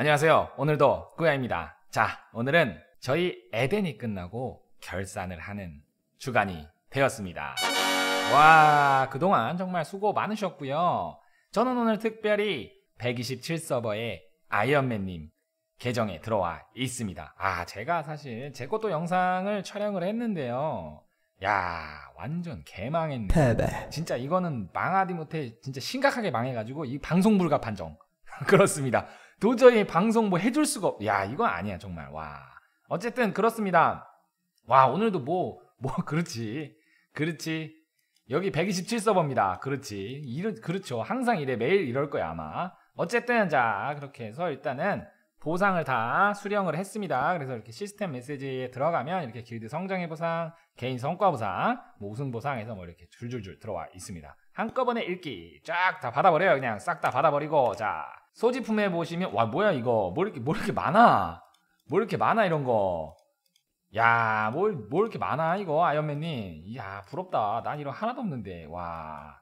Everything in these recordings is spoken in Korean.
안녕하세요. 오늘도 꾸야입니다. 자, 오늘은 저희 에덴이 끝나고 결산을 하는 주간이 되었습니다. 와, 그동안 정말 수고 많으셨고요. 저는 오늘 특별히 127서버에 아이언맨님 계정에 들어와 있습니다. 아, 제가 사실 제 것도 영상을 촬영을 했는데요. 야, 완전 개망했네. 진짜 이거는 망하디 못해 진짜 심각하게 망해가지고 이 방송 불가 판정. 그렇습니다. 도저히 방송 뭐 해줄 수가 없. 야이거 아니야 정말 와. 어쨌든 그렇습니다. 와 오늘도 뭐뭐 뭐, 그렇지 그렇지 여기 127서버입니다. 그렇지 이런 그렇죠 항상 이래 매일 이럴 거야 아마. 어쨌든 자 그렇게 해서 일단은 보상을 다 수령을 했습니다. 그래서 이렇게 시스템 메시지에 들어가면 이렇게 길드 성장의 보상, 개인 성과 보상, 뭐 우승 보상에서 뭐 이렇게 줄줄줄 들어와 있습니다. 한꺼번에 읽기 쫙 다 받아버려요. 그냥 싹 다 받아버리고 자 소지품에 보시면 와 뭐야 이거 뭐 이렇게 뭐 이렇게 많아 뭐 이렇게 많아 이런 거 야, 뭘, 뭘 이렇게 많아, 이거, 아이언맨님. 이야, 부럽다. 난 이런 하나도 없는데, 와.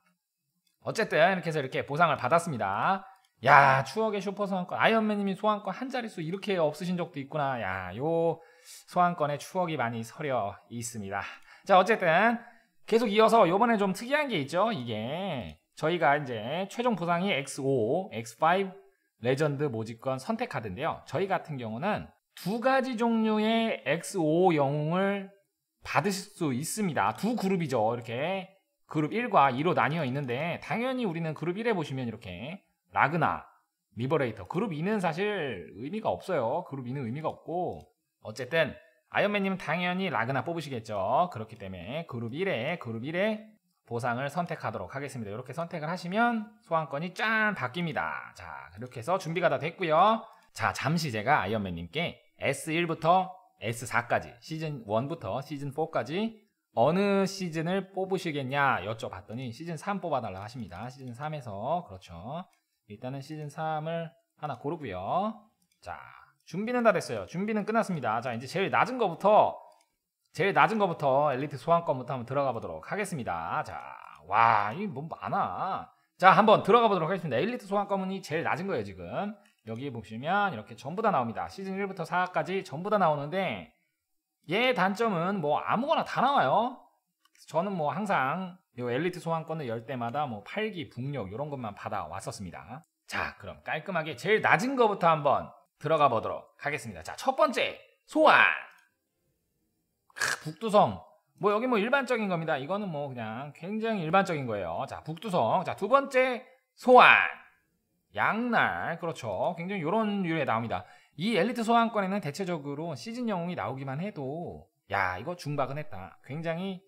어쨌든, 이렇게 해서 이렇게 보상을 받았습니다. 야, 추억의 슈퍼 소환권. 아이언맨님이 소환권 한 자릿수 이렇게 없으신 적도 있구나. 야, 요 소환권에 추억이 많이 서려 있습니다. 자, 어쨌든, 계속 이어서 요번에 좀 특이한 게 있죠. 이게, 저희가 이제 최종 보상이 X5, X5, 레전드 모집권 선택 카드인데요. 저희 같은 경우는 두 가지 종류의 X5 영웅을 받으실 수 있습니다. 두 그룹이죠. 이렇게 그룹 1과 2로 나뉘어 있는데 당연히 우리는 그룹 1에 보시면 이렇게 라그나, 리버레이터 그룹 2는 사실 의미가 없어요. 그룹 2는 의미가 없고 어쨌든 아이언맨님 당연히 라그나 뽑으시겠죠. 그렇기 때문에 그룹 1에 그룹 1에 보상을 선택하도록 하겠습니다. 이렇게 선택을 하시면 소환권이 짠 바뀝니다. 자, 이렇게 해서 준비가 다 됐고요. 자, 잠시 제가 아이언맨님께 S1부터 S4까지 시즌 1부터 시즌 4까지 어느 시즌을 뽑으시겠냐 여쭤봤더니 시즌 3 뽑아달라 하십니다. 시즌 3에서 그렇죠. 일단은 시즌 3을 하나 고르고요. 자, 준비는 다 됐어요. 준비는 끝났습니다. 자, 이제 제일 낮은 거부터 제일 낮은 거부터 엘리트 소환권부터 한번 들어가 보도록 하겠습니다. 자, 와, 이게 뭐 많아. 자, 한번 들어가 보도록 하겠습니다. 엘리트 소환권이 제일 낮은 거예요, 지금. 여기 보시면 이렇게 전부 다 나옵니다. 시즌 1부터 4까지 전부 다 나오는데 얘 단점은 뭐 아무거나 다 나와요. 저는 뭐 항상 이 엘리트 소환권을 열 때마다 뭐 팔기, 북력 이런 것만 받아왔었습니다. 자, 그럼 깔끔하게 제일 낮은 거부터 한번 들어가 보도록 하겠습니다. 자, 첫 번째 소환! 북두성. 뭐 여기 뭐 일반적인 겁니다. 이거는 뭐 그냥 굉장히 일반적인 거예요. 자, 북두성. 자, 두 번째 소환. 양날. 그렇죠. 굉장히 요런 유에 나옵니다. 이 엘리트 소환권에는 대체적으로 시즌 영웅이 나오기만 해도 야, 이거 중박은 했다. 굉장히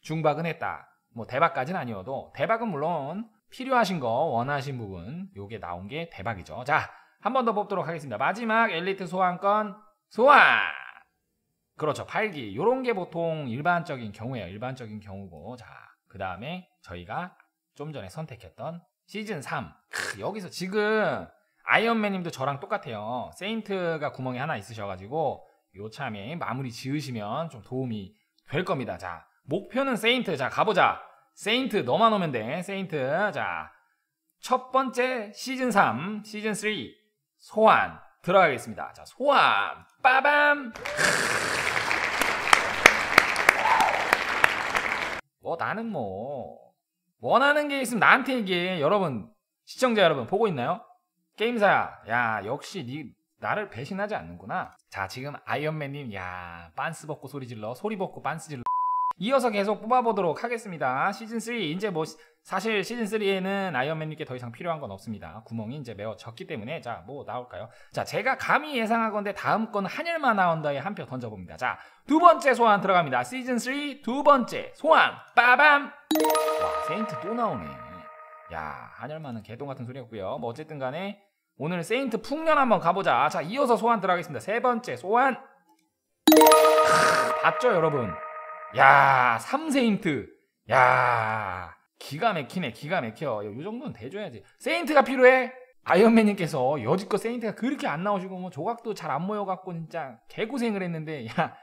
중박은 했다. 뭐 대박까지는 아니어도 대박은 물론 필요하신 거 원하신 부분 요게 나온 게 대박이죠. 자, 한 번 더 뽑도록 하겠습니다. 마지막 엘리트 소환권 소환! 그렇죠. 팔기. 요런 게 보통 일반적인 경우예요. 일반적인 경우고. 자, 그 다음에 저희가 좀 전에 선택했던 시즌 3. 크, 여기서 지금 아이언맨님도 저랑 똑같아요. 세인트가 구멍이 하나 있으셔가지고 요참에 마무리 지으시면 좀 도움이 될 겁니다. 자, 목표는 세인트. 자, 가보자. 세인트 너만 오면 돼. 세인트. 자, 첫 번째 시즌 3, 시즌 3 소환. 들어가겠습니다. 자, 소함. 빠밤! 뭐, 나는 뭐, 원하는 게 있으면 나한테 얘기해. 여러분, 시청자 여러분, 보고 있나요? 게임사야, 야, 역시 니, 나를 배신하지 않는구나. 자, 지금 아이언맨님, 야, 빤스 벗고 소리 질러. 소리 벗고 빤스 질러. 이어서 계속 뽑아보도록 하겠습니다. 시즌3 이제 뭐 사실 시즌3에는 아이언맨님께 더 이상 필요한 건 없습니다. 구멍이 이제 메워졌기 때문에 자 뭐 나올까요? 자 제가 감히 예상하건데 다음 건 한일만 나온다에 한 표 던져봅니다. 자 두 번째 소환 들어갑니다. 시즌3 두 번째 소환 빠밤 와 세인트 또 나오네 야 한일만은 개똥 같은 소리였고요. 뭐 어쨌든 간에 오늘 세인트 풍년 한번 가보자. 자 이어서 소환 들어가겠습니다. 세 번째 소환 봤죠 여러분 야, 3세 인트. 야, 기가 막히네, 기가 막혀. 이 정도는 돼줘야지. 세인트가 필요해? 아이언맨님께서 여지껏 세인트가 그렇게 안 나오시고 뭐 조각도 잘 안 모여갖고 진짜 개고생을 했는데 야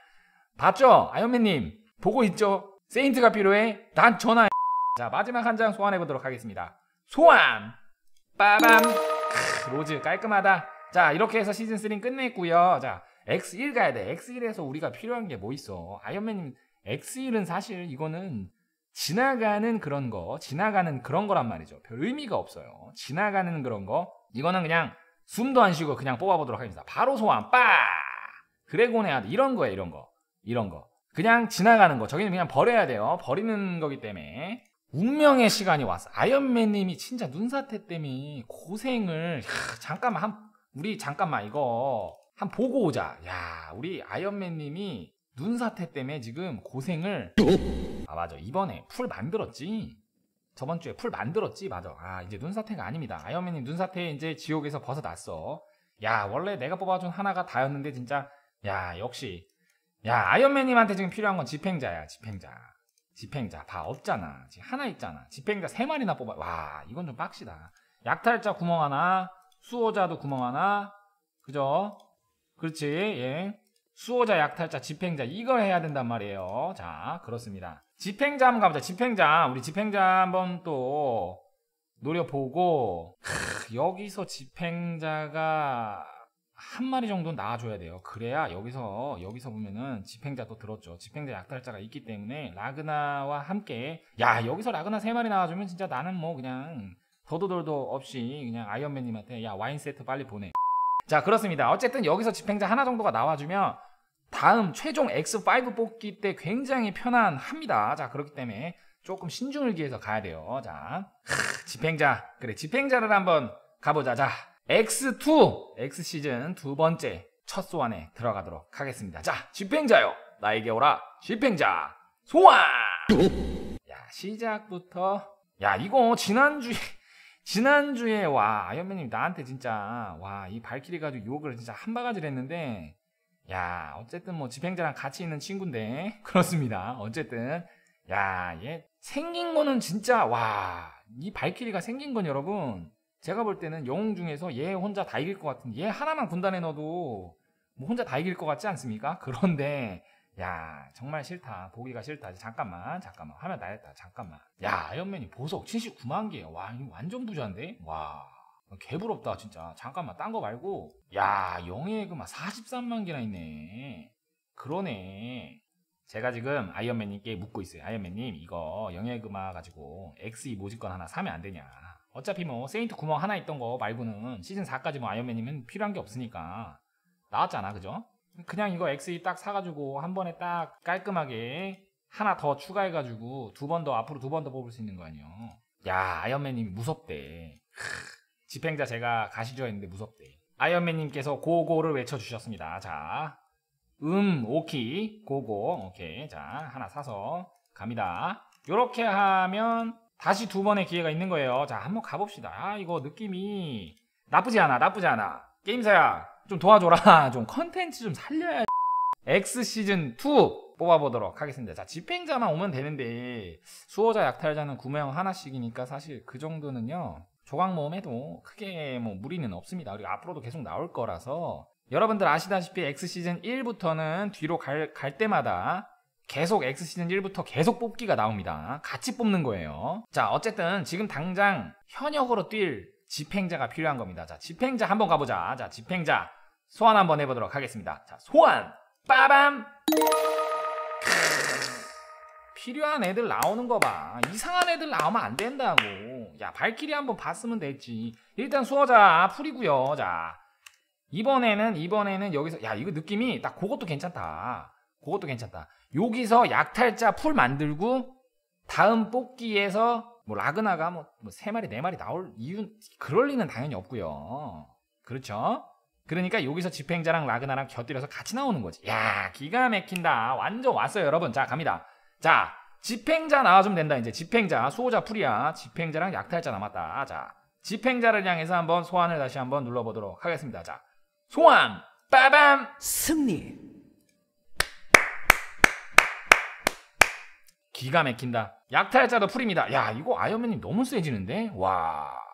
봤죠 아이언맨님 보고 있죠 세인트가 필요해 난 전화해 자 마지막 한 장 소환해 보도록 하겠습니다 소환 빠밤 크, 로즈 깔끔하다 자 이렇게 해서 시즌3 끝냈고요 자 X1 가야 돼 X1에서 우리가 필요한 게 뭐 있어 아이언맨님 x 일은 사실 이거는 지나가는 그런 거, 지나가는 그런 거란 말이죠. 별 의미가 없어요. 지나가는 그런 거. 이거는 그냥 숨도 안 쉬고 그냥 뽑아보도록 하겠습니다. 바로 소환, 빡! 그래곤해야들 이런 거예요, 이런 거. 이런 거. 그냥 지나가는 거. 저기는 그냥 버려야 돼요. 버리는 거기 때문에. 운명의 시간이 왔어. 아이언맨님이 진짜 눈사태 때문에 고생을, 야, 잠깐만, 한, 우리 잠깐만 이거, 한 보고 오자. 야, 우리 아이언맨님이 눈 사태 때문에 지금 고생을 아 맞아 이번에 풀 만들었지 저번 주에 풀 만들었지 맞아 아 이제 눈 사태가 아닙니다 아이언맨이 눈 사태 이제 지옥에서 벗어났어 야 원래 내가 뽑아준 하나가 다였는데 진짜 야 역시 야 아이언맨님한테 지금 필요한 건 집행자야 집행자 집행자 다 없잖아 지금 하나 있잖아 집행자 세 마리나 뽑아 와 이건 좀 빡시다 약탈자 구멍 하나 수호자도 구멍 하나 그죠 그렇지 예 수호자, 약탈자, 집행자 이걸 해야 된단 말이에요. 자, 그렇습니다. 집행자 한 번 가보자. 집행자. 우리 집행자 한번 또 노려보고 크, 여기서 집행자가 한 마리 정도 나와줘야 돼요. 그래야 여기서 여기서 보면은 집행자 또 들었죠. 집행자 약탈자가 있기 때문에 라그나와 함께 야 여기서 라그나 세 마리 나와주면 진짜 나는 뭐 그냥 더도덜도 없이 그냥 아이언맨님한테 야 와인 세트 빨리 보내. 자 그렇습니다. 어쨌든 여기서 집행자 하나 정도가 나와주면 다음 최종 X5 뽑기 때 굉장히 편안합니다. 자, 그렇기 때문에 조금 신중을 기해서 가야 돼요. 자, 집행자. 그래, 집행자를 한번 가보자. 자, X2, X 시즌 두 번째 첫 소환에 들어가도록 하겠습니다. 자, 집행자요. 나에게 오라. 집행자. 소환! 야, 시작부터. 야, 이거 지난주에, 지난주에, 와, 아이언맨님 나한테 진짜, 와, 이 발키리 가지고 욕을 진짜 한 바가지를 했는데, 야, 어쨌든 뭐 집행자랑 같이 있는 친구인데. 그렇습니다. 어쨌든. 야, 얘 생긴 거는 진짜 와, 이 발키리가 생긴 건 여러분 제가 볼 때는 영웅 중에서 얘 혼자 다 이길 것 같은 얘 하나만 군단에 넣어도 뭐 혼자 다 이길 것 같지 않습니까? 그런데 야 정말 싫다 보기가 싫다 잠깐만 잠깐만 하면 나겠다 잠깐만 야 아이언맨이 보석 79만 개와 이거 완전 부자인데 와 개부럽다 진짜 잠깐만 딴 거 말고 야 영예그 막 43만 개나 있네 그러네 제가 지금 아이언맨님께 묻고 있어요 아이언맨님 이거 영예그마 가지고 XE 모집권 하나 사면 안 되냐 어차피 뭐 세인트 구멍 하나 있던 거 말고는 시즌 4까지 뭐 아이언맨님은 필요한 게 없으니까 나왔잖아 그죠? 그냥 이거 XE 딱 사가지고 한 번에 딱 깔끔하게 하나 더 추가해가지고 두 번 더 앞으로 두 번 더 뽑을 수 있는 거 아니에요 야아이언맨님 무섭대 크. 집행자 제가 가시죠 했는데 무섭대. 아이언맨님께서 고고를 외쳐주셨습니다. 자, 음, 오키, 고고. 오케이. 자, 하나 사서 갑니다. 이렇게 하면 다시 두 번의 기회가 있는 거예요. 자, 한번 가봅시다. 아, 이거 느낌이 나쁘지 않아, 나쁘지 않아. 게임사야, 좀 도와줘라. 좀 컨텐츠 좀 살려야. X 시즌 2 뽑아보도록 하겠습니다. 자, 집행자만 오면 되는데 수호자 약탈자는 구매형 하나씩이니까 사실 그 정도는요. 조각모음에도 크게 뭐 무리는 없습니다. 그리고 앞으로도 계속 나올 거라서 여러분들 아시다시피 X시즌 1부터는 뒤로 갈, 갈 때마다 계속 X시즌 1부터 계속 뽑기가 나옵니다. 같이 뽑는 거예요. 자, 어쨌든 지금 당장 현역으로 뛸 집행자가 필요한 겁니다. 자, 집행자 한번 가보자. 자, 집행자 소환 한번 해보도록 하겠습니다. 자, 소환! 빠밤! 필요한 애들 나오는 거 봐. 이상한 애들 나오면 안 된다고. 야, 발길이 한번 봤으면 됐지. 일단 수호자 풀이고요. 자. 이번에는 이번에는 여기서 야, 이거 느낌이 딱 그것도 괜찮다. 그것도 괜찮다. 여기서 약탈자 풀 만들고 다음 뽑기에서 뭐 라그나가 뭐, 뭐 세 마리 네 마리 나올 이유 그럴 리는 당연히 없고요. 그렇죠? 그러니까 여기서 집행자랑 라그나랑 곁들여서 같이 나오는 거지. 야 기가 막힌다. 완전 왔어요 여러분. 자 갑니다. 자, 집행자 나와주면 된다. 이제 집행자, 수호자 풀이야. 집행자랑 약탈자 남았다. 자, 집행자를 향해서 한번 소환을 다시 한번 눌러보도록 하겠습니다. 자, 소환! 빠밤! 승리! 기가 막힌다. 약탈자도 풀입니다. 야, 이거 아이언맨님 너무 세지는데? 와.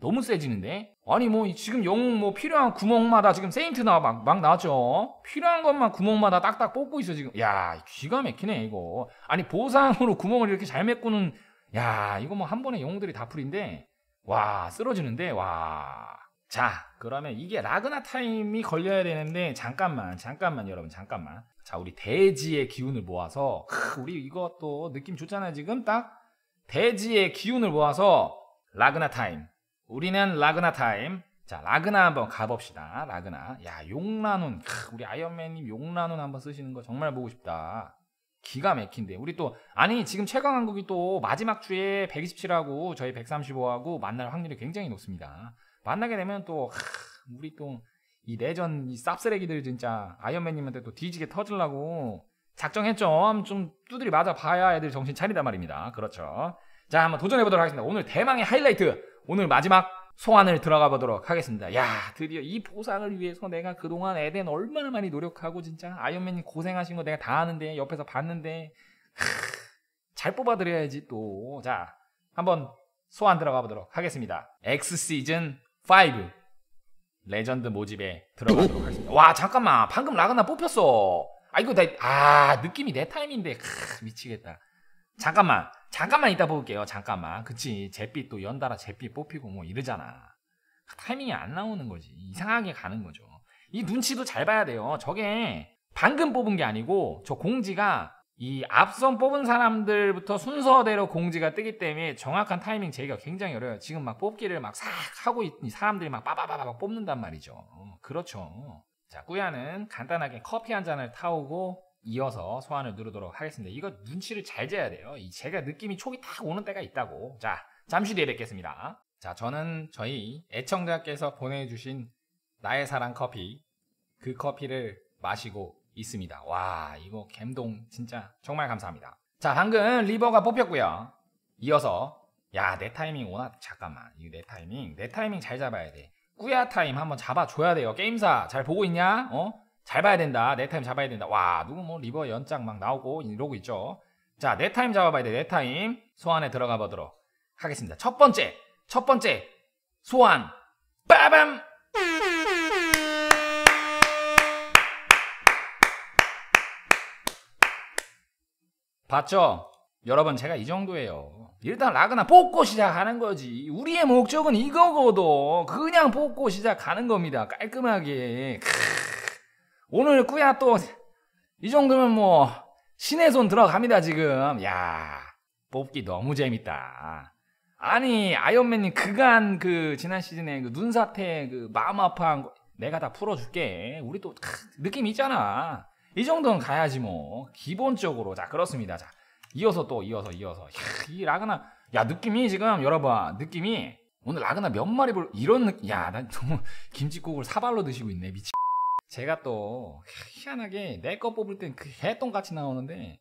너무 세지는데? 아니 뭐 지금 영웅 뭐 필요한 구멍마다 지금 세인트나 막, 막 나죠 필요한 것만 구멍마다 딱딱 뽑고 있어 지금 야 기가 막히네 이거 아니 보상으로 구멍을 이렇게 잘 메꾸는 야 이거 뭐 한 번에 영웅들이 다 풀인데 와 쓰러지는데 와자 그러면 이게 라그나 타임이 걸려야 되는데 잠깐만 잠깐만 여러분 잠깐만 자 우리 대지의 기운을 모아서 크, 우리 이것도 느낌 좋잖아 지금 딱 대지의 기운을 모아서 라그나 타임 우리는 라그나 타임. 자, 라그나 한번 가봅시다. 라그나. 야, 용라눈. 크, 우리 아이언맨님 용라눈 한번 쓰시는 거 정말 보고 싶다. 기가 막힌데. 우리 또, 아니, 지금 최강한국이 또 마지막 주에 127하고 저희 135하고 만날 확률이 굉장히 높습니다. 만나게 되면 또, 크, 우리 또, 이 내전, 이 쌉쓰레기들 진짜 아이언맨님한테 또 뒤지게 터질라고 작정했죠. 좀 두드리 맞아 봐야 애들 정신 차리단 말입니다. 그렇죠. 자, 한번 도전해보도록 하겠습니다. 오늘 대망의 하이라이트! 오늘 마지막 소환을 들어가 보도록 하겠습니다. 야, 드디어 이 보상을 위해서 내가 그동안 에덴 얼마나 많이 노력하고 진짜 아이언맨이 고생하신 거 내가 다 아는데 옆에서 봤는데 잘 뽑아드려야지 또. 자, 한번 소환 들어가 보도록 하겠습니다. X 시즌 5 레전드 모집에 들어가도록 하겠습니다. 와, 잠깐만. 방금 라그나 뽑혔어. 아, 이고 나, 아, 느낌이 내 타임인데. 크, 미치겠다. 잠깐만. 잠깐만 이따 볼게요. 잠깐만. 그치. 잿빛 또 연달아 잿빛 뽑히고 뭐 이러잖아. 타이밍이 안 나오는 거지. 이상하게 가는 거죠. 이 눈치도 잘 봐야 돼요. 저게 방금 뽑은 게 아니고 저 공지가 이 앞선 뽑은 사람들부터 순서대로 공지가 뜨기 때문에 정확한 타이밍 재기가 굉장히 어려워요. 지금 막 뽑기를 막 싹 하고 있, 사람들이 막 빠바바바 뽑는단 말이죠. 어, 그렇죠. 자, 꾸야는 간단하게 커피 한 잔을 타오고 이어서 소환을 누르도록 하겠습니다. 이거 눈치를 잘 재야 돼요. 제가 느낌이 촉이 탁 오는 때가 있다고. 자, 잠시 뒤에 뵙겠습니다. 자, 저는 저희 애청자께서 보내주신 나의 사랑 커피, 그 커피를 마시고 있습니다. 와, 이거 갬동 진짜 정말 감사합니다. 자, 방금 리버가 뽑혔고요. 이어서 야, 내 타이밍 오나? 잠깐만. 이거 내 타이밍. 내 타이밍 잘 잡아야 돼. 꾸야 타임 한번 잡아줘야 돼요. 게임사 잘 보고 있냐? 어? 잘 봐야 된다. 네 타임 잡아야 된다. 와, 누구 뭐 리버 연장 막 나오고 이러고 있죠. 자, 네 타임 잡아봐야 돼. 네 타임. 소환에 들어가 보도록 하겠습니다. 첫 번째, 첫 번째, 소환. 빠밤! 봤죠? 여러분 제가 이 정도예요. 일단 라그나 뽑고 시작하는 거지. 우리의 목적은 이거거든. 그냥 뽑고 시작하는 겁니다. 깔끔하게. 크으. 오늘 꾸야 또 이 정도면 뭐 신의 손 들어갑니다 지금. 야 뽑기 너무 재밌다. 아니 아이언맨님 그간 그 지난 시즌에 그 눈사태 그 마음 아파한 거 내가 다 풀어줄게. 우리 또 크, 느낌 있잖아. 이 정도는 가야지 뭐 기본적으로 자 그렇습니다. 자 이어서 또 이어서 이어서 야, 이 라그나 야 느낌이 지금 열어봐. 느낌이 오늘 라그나 몇 마리 볼 이런 느낌 야난 너무 김치국을 사발로 드시고 있네 미친 제가 또 희한하게 내거 뽑을 땐그 개똥같이 나오는데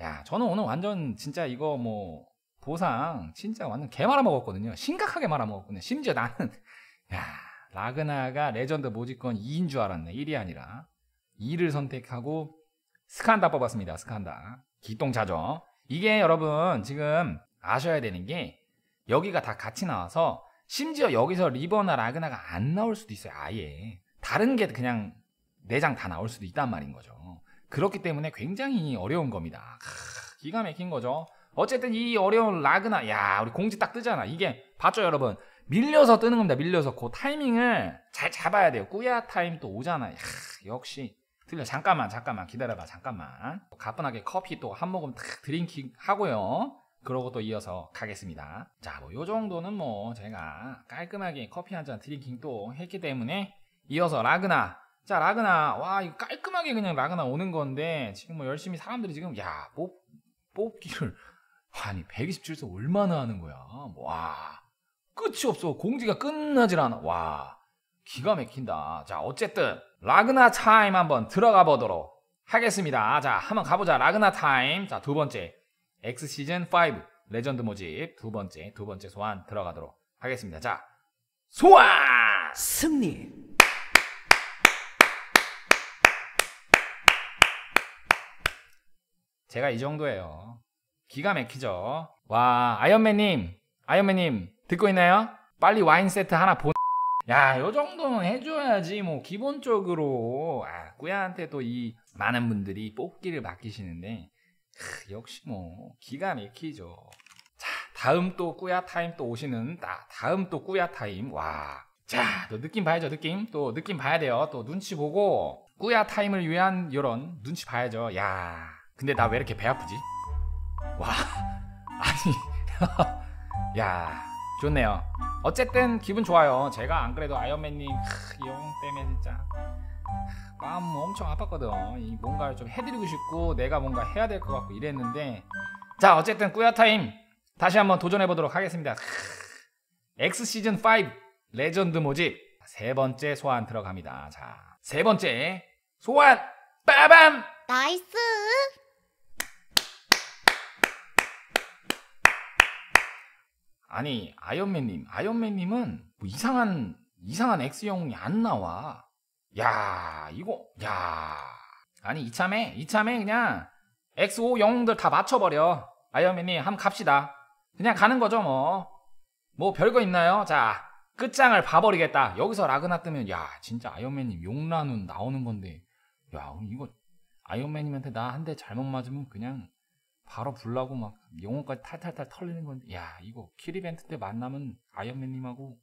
야 저는 오늘 완전 진짜 이거 뭐 보상 진짜 완전 개 말아먹었거든요 심각하게 말아먹었거든요 심지어 나는 야 라그나가 레전드 모집권 2인 줄 알았네 1이 아니라 2를 선택하고 스칸다 뽑았습니다 스칸다 기똥차죠 이게 여러분 지금 아셔야 되는 게 여기가 다 같이 나와서 심지어 여기서 리버나 라그나가 안 나올 수도 있어요 아예 다른 게 그냥 내장 다 나올 수도 있단 말인 거죠. 그렇기 때문에 굉장히 어려운 겁니다. 아, 기가 막힌 거죠. 어쨌든 이 어려운 라그나, 아, 야, 우리 공지 딱 뜨잖아. 이게, 봤죠, 여러분? 밀려서 뜨는 겁니다. 밀려서. 그 타이밍을 잘 잡아야 돼요. 꾸야 타임 또 오잖아. 야, 역시. 들려. 잠깐만, 잠깐만. 기다려봐, 잠깐만. 가뿐하게 커피 또 한 모금 탁 드링킹 하고요. 그러고 또 이어서 가겠습니다. 자, 뭐, 요 정도는 뭐, 제가 깔끔하게 커피 한 잔 드링킹 또 했기 때문에 이어서 라그나. 자, 라그나. 와, 이거 깔끔하게 그냥 라그나 오는 건데, 지금 뭐 열심히 사람들이 지금, 야, 뽑, 뽑기를. 아니, 127석 얼마나 하는 거야. 와, 끝이 없어. 공지가 끝나질 않아. 와, 기가 막힌다. 자, 어쨌든, 라그나 타임 한번 들어가 보도록 하겠습니다. 자, 한번 가보자. 라그나 타임. 자, 두 번째. X 시즌 5 레전드 모집 두 번째 두 번째 소환 들어가도록 하겠습니다. 자, 소환 승리. 제가 이 정도예요. 기가 막히죠? 와, 아이언맨님, 아이언맨님, 듣고 있나요? 빨리 와인 세트 하나 보. 내 야, 요 정도는 해줘야지. 뭐, 기본적으로, 아, 꾸야한테도 이 많은 분들이 뽑기를 맡기시는데, 크, 역시 뭐, 기가 막히죠. 자, 다음 또 꾸야 타임 또 오시는, 다, 다음 또 꾸야 타임. 와. 자, 또 느낌 봐야죠, 느낌. 또 느낌 봐야 돼요. 또 눈치 보고, 꾸야 타임을 위한 요런 눈치 봐야죠. 야, 근데 나 왜 이렇게 배 아프지? 와 아니 야 좋네요 어쨌든 기분 좋아요 제가 안 그래도 아이언맨님 이용 때문에 진짜 마음 엄청 아팠거든 뭔가 좀 해드리고 싶고 내가 뭔가 해야 될 것 같고 이랬는데 자 어쨌든 꾸야타임 다시 한번 도전해보도록 하겠습니다 X 시즌 5 레전드 모집 세 번째 소환 들어갑니다 자 세 번째 소환 빠밤 나이스 아니 아이언맨님 아이언맨님은 뭐 이상한 이상한 x 웅이안 나와 야 이거 야 아니 이참에 이참에 그냥 XO 영웅들 다 맞춰버려 아이언맨님 한번 갑시다 그냥 가는 거죠 뭐뭐 뭐 별거 있나요 자 끝장을 봐버리겠다 여기서 라그나 뜨면 야 진짜 아이언맨님 용란은 나오는 건데 야 이거 아이언맨님한테 나 한 대 잘못 맞으면 그냥 바로 불라고막 영혼까지 탈탈탈 털리는 건데 야 이거 키리벤트 때 만나면 아이언맨님하고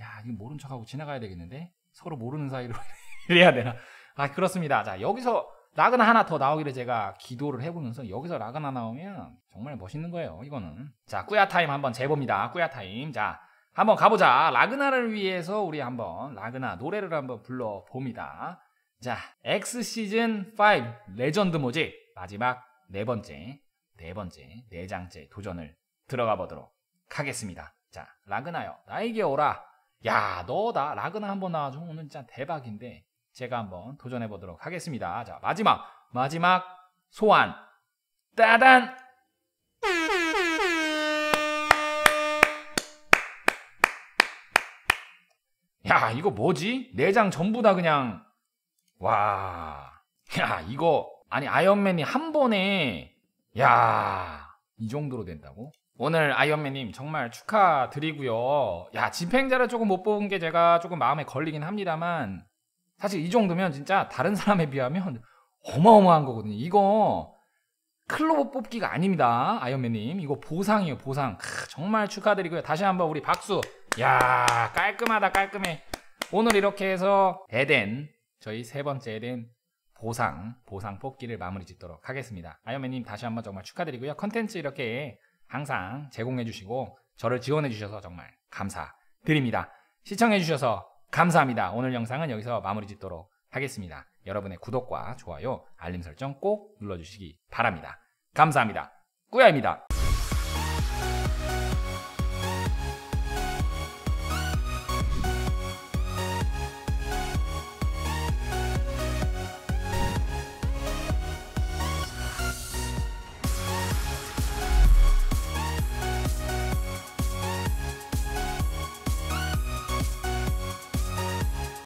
야 이거 모른 척하고 지나가야 되겠는데 서로 모르는 사이로 이래야 되나 아 그렇습니다 자 여기서 라그나 하나 더 나오기를 제가 기도를 해보면서 여기서 라그나 나오면 정말 멋있는 거예요 이거는 자 꾸야 타임 한번 재봅니다 꾸야 타임 자 한번 가보자 라그나를 위해서 우리 한번 라그나 노래를 한번 불러봅니다 자 X 시즌 5 레전드 모직 마지막 네 번째, 네 번째, 네 장째 도전을 들어가 보도록 하겠습니다. 자, 라그나요. 나에게 오라. 야, 너다. 라그나 한번 나와줘. 오늘 진짜 대박인데 제가 한번 도전해 보도록 하겠습니다. 자, 마지막, 마지막 소환. 따단! 야, 이거 뭐지? 내장 네 전부 다 그냥, 와, 야, 이거 아니 아이언맨이 한 번에 야 이 정도로 된다고? 오늘 아이언맨님 정말 축하드리고요. 야 집행자를 조금 못 뽑은 게 제가 조금 마음에 걸리긴 합니다만 사실 이 정도면 진짜 다른 사람에 비하면 어마어마한 거거든요. 이거 클로버 뽑기가 아닙니다. 아이언맨님 이거 보상이에요 보상. 크, 정말 축하드리고요. 다시 한번 우리 박수. 야 깔끔하다 깔끔해. 오늘 이렇게 해서 에덴 저희 세 번째 에덴 보상, 보상 뽑기를 마무리 짓도록 하겠습니다. 아이언맨님 다시 한번 정말 축하드리고요. 컨텐츠 이렇게 항상 제공해주시고 저를 지원해주셔서 정말 감사드립니다. 시청해주셔서 감사합니다. 오늘 영상은 여기서 마무리 짓도록 하겠습니다. 여러분의 구독과 좋아요, 알림 설정 꼭 눌러주시기 바랍니다. 감사합니다. 꾸야입니다.